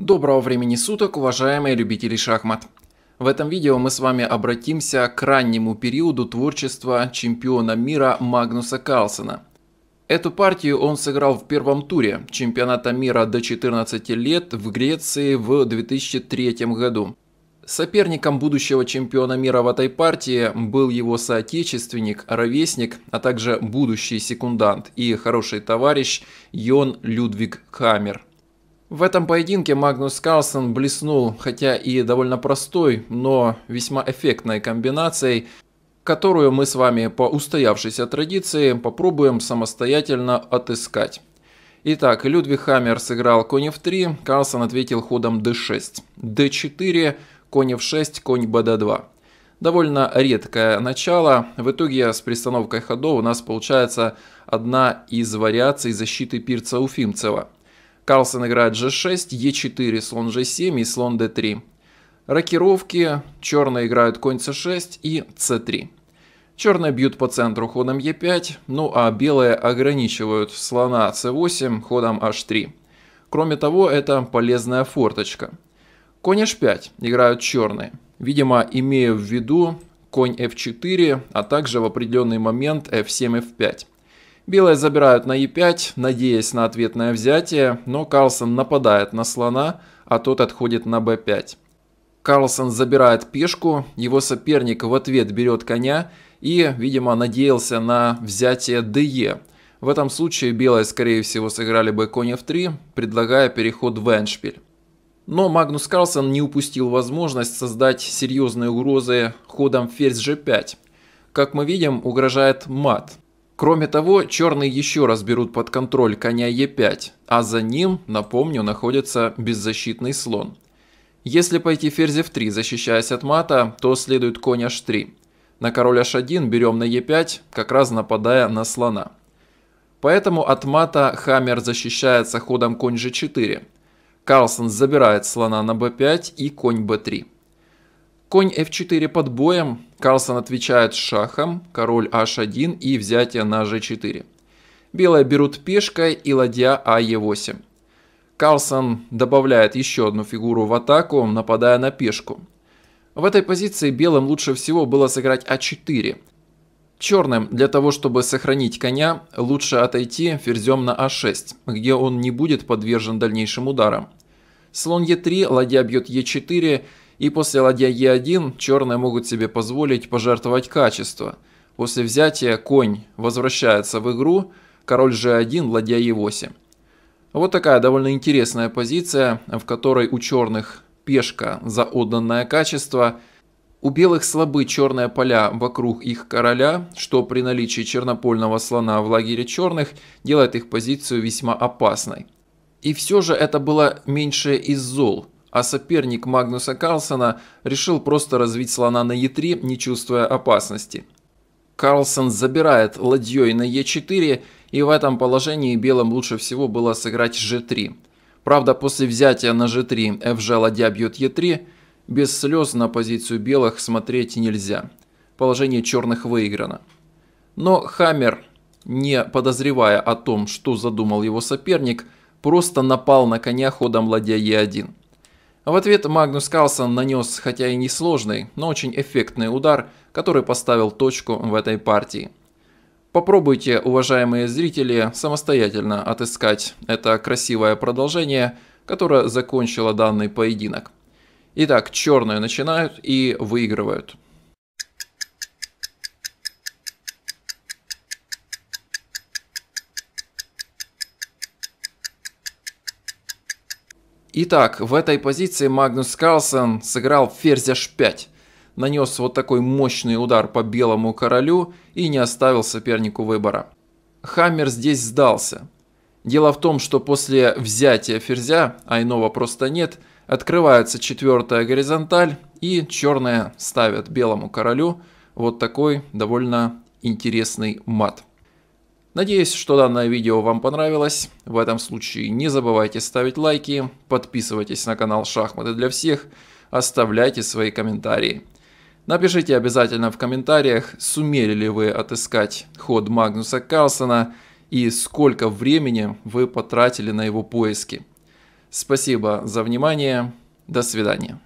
Доброго времени суток, уважаемые любители шахмат! В этом видео мы с вами обратимся к раннему периоду творчества чемпиона мира Магнуса Карлсона. Эту партию он сыграл в первом туре чемпионата мира до 14 лет в Греции в 2003 году. Соперником будущего чемпиона мира в этой партии был его соотечественник, ровесник, а также будущий секундант и хороший товарищ Йон Людвиг Хаммер – в этом поединке Магнус Карлсон блеснул, хотя и довольно простой, но весьма эффектной комбинацией, которую мы с вами по устоявшейся традиции попробуем самостоятельно отыскать. Итак, Людвиг Хаммер сыграл конь f3, Карлсон ответил ходом d6, d4, конь f6, конь bd2. Довольно редкое начало, в итоге с пристановкой ходов у нас получается одна из вариаций защиты пирца Уфимцева – Карлсон играет g6, e4, слон g7 и слон d3. Рокировки. Черные играют конь c6 и c3. Черные бьют по центру ходом e5, ну а белые ограничивают слона c8 ходом h3. Кроме того, это полезная форточка. Конь h5 играют черные. Видимо, имея в виду конь f4, а также в определенный момент f7, f5. Белые забирают на e 5 надеясь на ответное взятие, но Карлсон нападает на слона, а тот отходит на b 5 Карлсон забирает пешку, его соперник в ответ берет коня и, видимо, надеялся на взятие ДЕ. В этом случае белые, скорее всего, сыграли бы конь f3, предлагая переход в эндшпиль. Но Магнус Карлсон не упустил возможность создать серьезные угрозы ходом ферзь g5. Как мы видим, угрожает мат. Кроме того, черные еще раз берут под контроль коня Е5, а за ним, напомню, находится беззащитный слон. Если пойти ферзь f3, защищаясь от мата, то следует конь h3. На король h1 берем на e5, как раз нападая на слона. Поэтому от мата Хаммер защищается ходом конь g4. Карлсон забирает слона на b5 и конь b3. Конь f4 под боем, Карлсон отвечает шахом, король h1 и взятие на g4. Белые берут пешкой и ладья а 8 Карлсон добавляет еще одну фигуру в атаку, нападая на пешку. В этой позиции белым лучше всего было сыграть а4. Черным для того, чтобы сохранить коня, лучше отойти ферзем на а6, где он не будет подвержен дальнейшим ударам. Слон е3, ладья бьет е4 и после ладья Е1 черные могут себе позволить пожертвовать качество. После взятия конь возвращается в игру, король G1, ладья E8. Вот такая довольно интересная позиция, в которой у черных пешка за отданное качество. У белых слабы черные поля вокруг их короля, что при наличии чернопольного слона в лагере черных делает их позицию весьма опасной. И все же это было меньше из зол – а соперник Магнуса Карлсона решил просто развить слона на Е3, не чувствуя опасности. Карлсон забирает ладьей на Е4, и в этом положении белым лучше всего было сыграть Ж3. Правда, после взятия на G3 FG ладья бьет E3, без слез на позицию белых смотреть нельзя. Положение черных выиграно. Но Хаммер, не подозревая о том, что задумал его соперник, просто напал на коня ходом ладья е 1 в ответ Магнус Карлсон нанес, хотя и несложный, но очень эффектный удар, который поставил точку в этой партии. Попробуйте, уважаемые зрители, самостоятельно отыскать это красивое продолжение, которое закончило данный поединок. Итак, черные начинают и выигрывают. Итак, в этой позиции Магнус Карлсон сыграл ферзь h5. Нанес вот такой мощный удар по белому королю и не оставил сопернику выбора. Хаммер здесь сдался. Дело в том, что после взятия ферзя, а иного просто нет, открывается четвертая горизонталь и черные ставят белому королю вот такой довольно интересный мат. Надеюсь, что данное видео вам понравилось. В этом случае не забывайте ставить лайки, подписывайтесь на канал Шахматы для всех, оставляйте свои комментарии. Напишите обязательно в комментариях, сумели ли вы отыскать ход Магнуса Карлсона и сколько времени вы потратили на его поиски. Спасибо за внимание. До свидания.